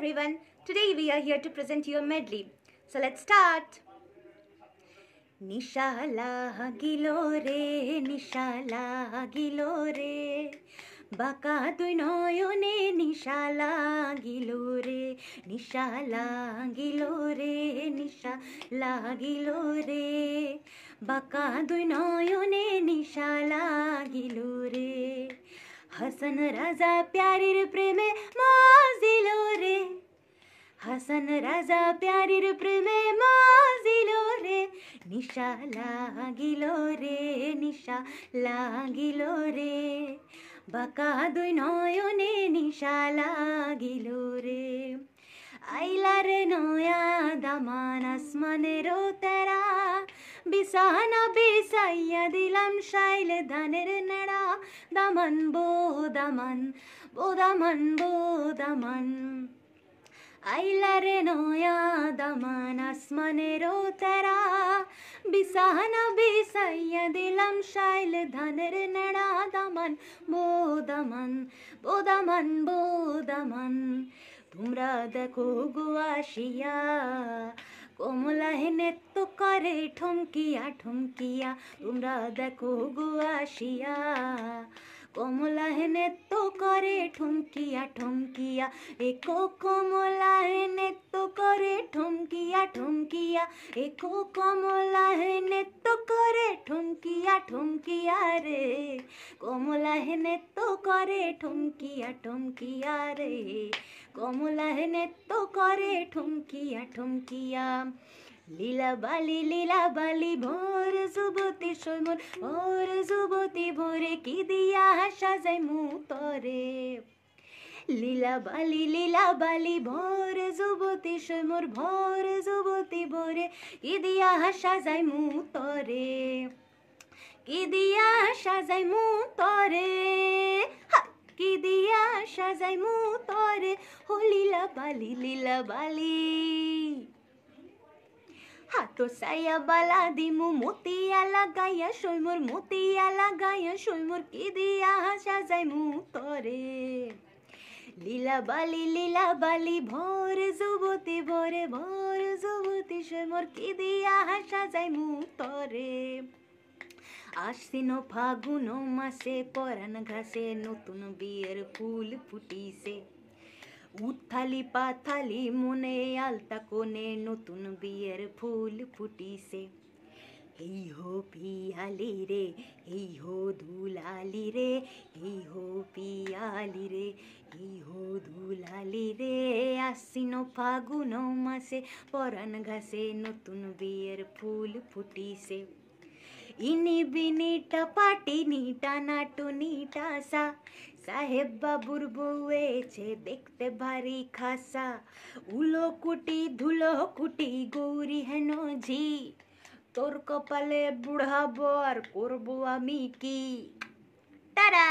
everyone. Today we are here to present you a medley. So let's start. Nishala gilore, nishala gilore, baka रे nishala gilore, nishala gilore, nishala gilore, baka লাগিল nishala gilore. Hasan রাজা প্যারির প্রেমে মাজিল রে হাসান রাজা প্যারির প্রেমে মাজিল রে নিশা লাগিল রে নিশা লাগিল রে বাঁকা দুই নয়নে নিশা লাগিল রে আইলার নয়া দামান আসমানে বেসাইয়া দিলাম সাইলে ধানের নেড়া দামান বো দামান বো দামান বো দামান আইলা রে নয়া দামান আসমানেরও তারা বিসাহানা বিসাইয়া দিলাম শাইল ধানের নেড়া দামান বো দামান বো দামান বো দামান তোমরা দেখো গো আসিয়া কমলা হেনে তো করে ঠমকিয়া ঠমকিয়া তোমরা দেখো গো আসিয়া কমলা হেনে তো করে ঠুমকিয়া ঠমকিয়া এ কমলা ঠুমকিয়া একো কমলা হে নেত্য করে ঠুমকিয়া ঠুমকিয়া রে কমলা হে নেত্য করে ঠুমকিয়া ঠুমকিয়া রে কমলা হে নেত্য করে ঠুমকিয়া ঠুমকিয়া লীলা বালি লীলা বালি ভোর যুবতী সৈমন ভোর যুবতী ভোরে কি দিয়া হাসা যায় মু তরে লীলা বালি লীলা বালি ভোর যুবতী সৈ মোর ভোর যুবতী ভোরে কি দিয়া হাসা যায় মু তরে কি দিয়া যায় মু তরে কি দিয়া যায় মু তরে হো লীলা বালি লীলা বালি হাতো সাইয়া বালা দিমু মতিয়া লাগাইয়া সৈমুর মতিয়া লাগাইয়া সৈমুর কি দিয়া যায় মু তরে লীলা বালি লীলা বালি ভোর যুবতি ভোরে ভোর যুবতি সে মোর কি দিয়া হাসা যায় তরে আশ্বিন ফাগুন মাসে পরান ঘাসে নতুন বিয়ের ফুল ফুটিছে উথালি পাথালি মনে আলতা কোণে নতুন বিয়ের ফুল ফুটিছে এই হো পিয়ালি রে এই হো ধুলালি রে এই হো ধুলালি রে হো ধুলালি রে আসিন ফাগুন মাসে পরান ঘাসে নতুন বিয়ের ফুল ফুটিছে ইনি বিনিটা পাটি নিটা নাটু নিটা সা সাহেব বাবুর বউয়েছে দেখতে ভারী খাসা উলো কুটি ধুলো কুটি গৌরী হেন ঝি তোর কপালে বুড়াবো আর করবো আমি কি তারা